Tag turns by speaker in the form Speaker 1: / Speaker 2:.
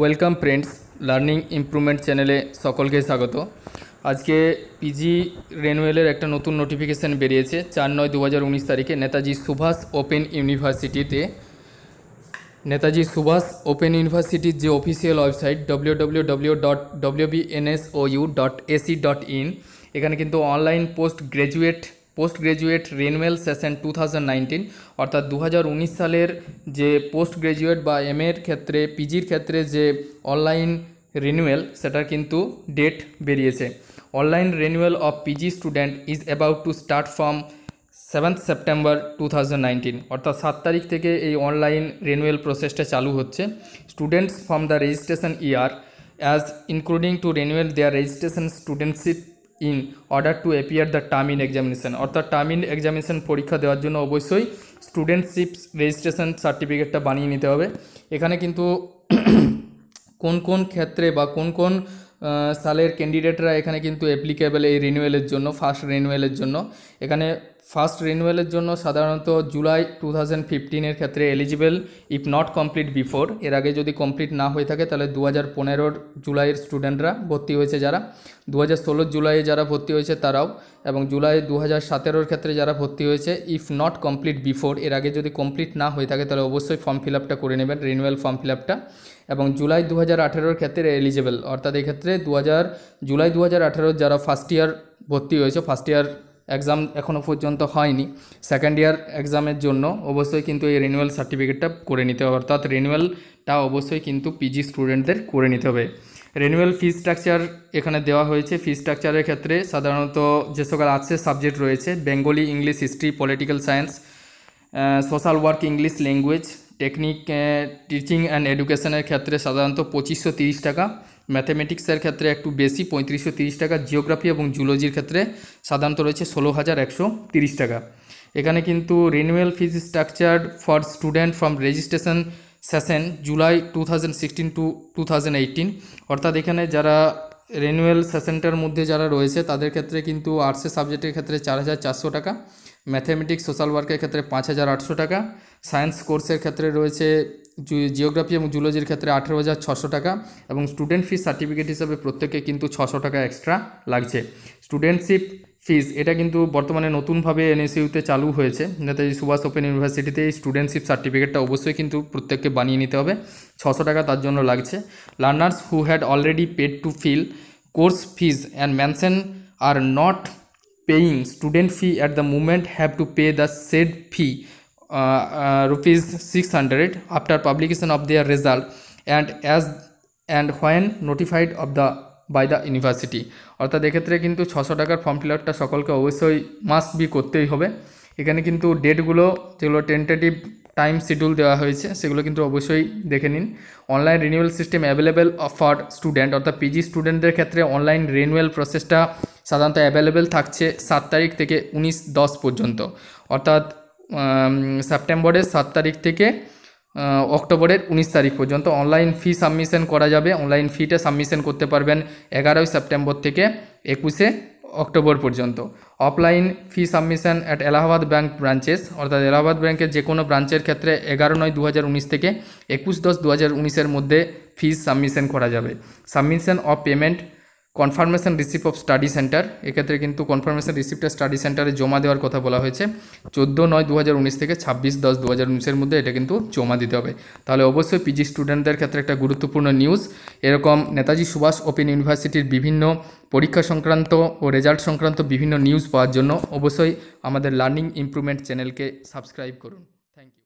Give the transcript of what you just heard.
Speaker 1: welcome friends learning improvement চ্যানেলে সকলকে স্বাগত আজকে পিজি রেনুয়েলের একটা নতুন নোটিফিকেশান বেরিয়েছে চার নয় দু তারিখে নেতাজি সুভাষ ওপেন ইউনিভার্সিটিতে নেতাজি সুভাষ ওপেন ইউনিভার্সিটির যে অফিসিয়াল ওয়েবসাইট ডব্লিউ এখানে কিন্তু online post graduate post graduate renewal session two অর্থাৎ দু সালের যে পোস্ট গ্রাজুয়েট বা এম এর ক্ষেত্রে পিজির ক্ষেত্রে যে অনলাইন রেনুয়েল সেটার কিন্তু ডেট বেরিয়েছে online renewal of PG student is about to start from seventh September to অর্থাৎ সাত তারিখ থেকে এই অনলাইন রেনুয়েল প্রসেসটা চালু হচ্ছে students from the registration year as including to renewal their registration studentship in order to appear the term end examination অর্থাৎ term end examination পরীক্ষা দেওয়ার জন্য অবশ্যই স্টুডেন্টশিপ রেজিস্ট্রেশন সার্টিফিকেটটা বানিয়ে নিতে হবে এখানে কিন্তু কোন কোন ক্ষেত্রে বা কোন কোন সালের ক্যান্ডিডেটরা এখানে কিন্তু অ্যাপ্লিকেবল এই রিনিউয়েলের জন্য ফার্স্ট রিনিউয়েলের জন্য এখানে ফার্স্ট রিনিউয়ালের জন্য সাধারণত জুলাই টু থাউজেন্ড ফিফটিনের ক্ষেত্রে eligible if not complete before এর আগে যদি কমপ্লিট না হয়ে থাকে তাহলে দু হাজার পনেরোর জুলাইয়ের স্টুডেন্টরা ভর্তি হয়েছে যারা দু হাজার ষোলোর জুলাইয়ে যারা ভর্তি হয়েছে তারাও এবং জুলাই দু হাজার সতেরোর ক্ষেত্রে যারা ভর্তি হয়েছে ইফ নট কমপ্লিট বিফোর এর আগে যদি কমপ্লিট না হয়ে থাকে তাহলে অবশ্যই ফর্ম ফিল আপটা করে নেবেন রিনিউয়াল ফর্ম ফিল আপটা এবং জুলাই দু হাজার আঠেরোর ক্ষেত্রে এলিজিবেল অর্থাৎ এক্ষেত্রে দু হাজার জুলাই দু হাজার আঠেরোর যারা ফার্স্ট ইয়ার ভর্তি হয়েছে ফার্স্ট ইয়ার এক্সাম এখনও পর্যন্ত হয়নি সেকেন্ড ইয়ার এক্সামের জন্য অবশ্যই কিন্তু এই রিনিউয়াল সার্টিফিকেটটা করে নিতে হবে অর্থাৎ রিনিউয়ালটা অবশ্যই কিন্তু পিজি স্টুডেন্টদের করে নিতে হবে রিনিউয়াল ফি স্ট্রাকচার এখানে দেওয়া হয়েছে ফি স্ট্রাকচারের ক্ষেত্রে সাধারণত যে সকল আর্টসের সাবজেক্ট রয়েছে Bengali English history political science social work English language technique teaching and এডুকেশনের ক্ষেত্রে সাধারণত পঁচিশশো তিরিশ টাকা ম্যাথামেটিক্সের ক্ষেত্রে একটু বেশি পঁয়ত্রিশশো তিরিশ টাকা জিওগ্রাফি এবং জুলজির ক্ষেত্রে সাধারণত রয়েছে ষোলো হাজার একশো তিরিশ টাকা এখানে কিন্তু renewal fees structure for student from registration session July two thousand sixteen to two thousand অর্থাৎ এখানে যারা রেনুয়াল সেশনটার মধ্যে যারা রয়েছে তাদের ক্ষেত্রে কিন্তু আর্টসের সাবজেক্টের ক্ষেত্রে চার হাজার চারশো টাকা ম্যাথামেটিক্স সোশ্যাল ওয়ার্কের ক্ষেত্রে পাঁচ হাজার আটশো টাকা সায়েন্স কোর্সের ক্ষেত্রে রয়েছে জিওগ্রাফি এবং জুলজির ক্ষেত্রে আঠেরো হাজার ছশো টাকা এবং স্টুডেন্ট ফিস সার্টিফিকেট হিসাবে প্রত্যেকে কিন্তু ছশো টাকা এক্সট্রা লাগছে স্টুডেন্টশিপ ফিস এটা কিন্তু বর্তমানে নতুনভাবে এনএসইউতে চালু হয়েছে নেতাজি সুভাষ ওপেন ইউনিভার্সিটিতে এই স্টুডেন্টশিপ সার্টিফিকেটটা অবশ্যই কিন্তু প্রত্যেককে বানিয়ে নিতে হবে ছশো টাকা তার জন্য লাগছে learners who had already paid to fill course fees and mention are not paying student fee at the moment have to pay the said fee six hundred after publication of their result and as and when notified of the by the university অর্থাৎ এক্ষেত্রে কিন্তু ছশো টাকার form fill আপটা সকলকে অবশ্যই must be করতেই হবে এখানে কিন্তু ডেটগুলো যেগুলো টেন্টেটিভ টাইম শিডিউল দেওয়া হয়েছে সেগুলো কিন্তু অবশ্যই দেখে নিন online renewal system available for student অর্থাৎ পিজি স্টুডেন্টদের ক্ষেত্রে অনলাইন রিনিউয়াল প্রসেসটা সাধারণত অ্যাভেলেবেল থাকছে সাত তারিখ থেকে উনিশ দশ পর্যন্ত অর্থাৎ সেপ্টেম্বরের সাত তারিখ থেকে অক্টোবরের উনিশ তারিখ পর্যন্ত অনলাইন ফি সাবমিশন করা যাবে অনলাইন ফিটা সাবমিশন করতে পারবেন এগারোই সেপ্টেম্বর থেকে একুশে অক্টোবর পর্যন্ত offline fee submission at Allahabad bank branches অর্থাৎ এলাহাবাদ ব্যাঙ্কের যে কোনো ব্রাঞ্চের ক্ষেত্রে এগারো নয় দু থেকে একুশ দশ দু হাজার মধ্যে ফিস সাবমিশন করা যাবে submission of payment confirmation receipt of study centre এক্ষেত্রে কিন্তু কনফার্মেশন রিসিপ্টটা স্টাডি সেন্টারে জমা দেওয়ার কথা বলা হয়েছে চোদ্দো নয় দু থেকে ছাব্বিশ দশ দু হাজার মধ্যে এটা কিন্তু জমা দিতে হবে তাহলে অবশ্যই পিজি স্টুডেন্টদের ক্ষেত্রে একটা গুরুত্বপূর্ণ নিউজ এরকম নেতাজি সুভাষ ওপেন ইউনিভার্সিটির বিভিন্ন পরীক্ষা সংক্রান্ত ও রেজাল্ট সংক্রান্ত বিভিন্ন নিউজ পাওয়ার জন্য অবশ্যই আমাদের লার্নিং ইমপ্রুভমেন্ট চ্যানেলকে সাবস্ক্রাইব করুন থ্যাংক ইউ